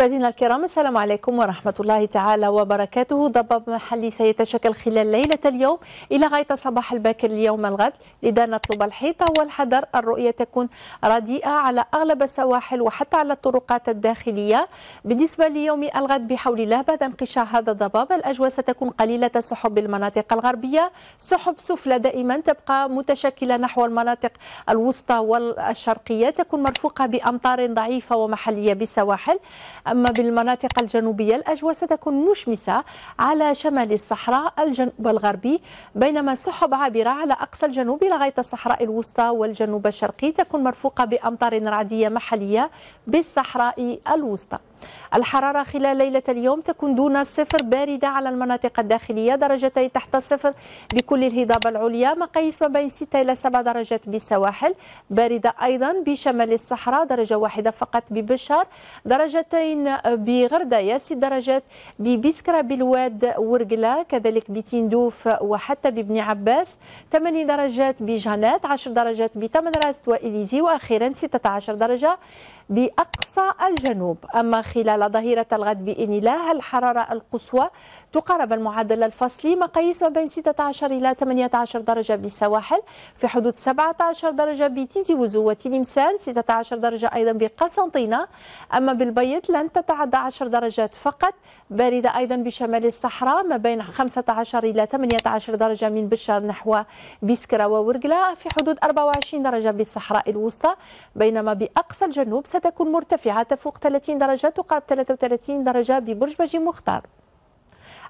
مشاهدينا الكرام السلام عليكم ورحمة الله تعالى وبركاته ضباب محلي سيتشكل خلال ليلة اليوم إلى غاية صباح الباكر اليوم الغد لذا نطلب الحيطة والحذر الرؤية تكون رديئة على أغلب السواحل وحتى على الطرقات الداخلية بالنسبة ليوم الغد بحول الله بعد انقشاع هذا الضباب الأجواء ستكون قليلة السحب بالمناطق الغربية سحب سفلى دائما تبقى متشكلة نحو المناطق الوسطى والشرقية تكون مرفوقة بأمطار ضعيفة ومحلية بالسواحل أما بالمناطق الجنوبية الأجواء ستكون مشمسة على شمال الصحراء الجنوب الغربي بينما سحب عابرة على أقصى الجنوب لغاية الصحراء الوسطى والجنوب الشرقي تكون مرفوقة بأمطار رعدية محلية بالصحراء الوسطى الحرارة خلال ليلة اليوم تكون دون الصفر باردة على المناطق الداخلية درجتي تحت الصفر بكل الهضاب العليا مقاييس ما بين 6 إلى 7 درجات بالسواحل باردة أيضا بشمال الصحراء درجة واحدة فقط ببشار درجتين بغردية 6 درجات ببسكرة بالواد ورقلة كذلك بتندوف وحتى بابن عباس 8 درجات بجانات 10 درجات بتمن راست وإليزي وأخيرا 16 درجة بأقصى الجنوب أما خلال ظهيرة الغد بإذن لا الحرارة القصوى تقارب المعدل الفصلي مقاييس ما بين 16 إلى 18 درجة بالسواحل في حدود 17 درجة بتيزي وزو وتلمسان 16 درجة أيضا بقسنطينة أما بالبيض لن تتعدى 10 درجات فقط باردة أيضا بشمال الصحراء ما بين 15 إلى 18 درجة من بشار نحو بسكرة وورقلا في حدود 24 درجة بالصحراء الوسطى بينما بأقصى الجنوب ستكون مرتفعة تفوق 30 درجة تقارب 33 درجة ببرج باجي مختار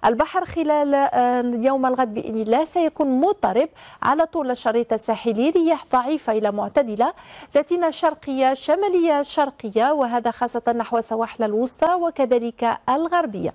البحر خلال آه، يوم الغد بإذن الله سيكون مضطرب على طول الشريط الساحلي رياح ضعيفة إلى معتدلة ذاتنا شرقية شمالية شرقية وهذا خاصة نحو سواحل الوسطى وكذلك الغربية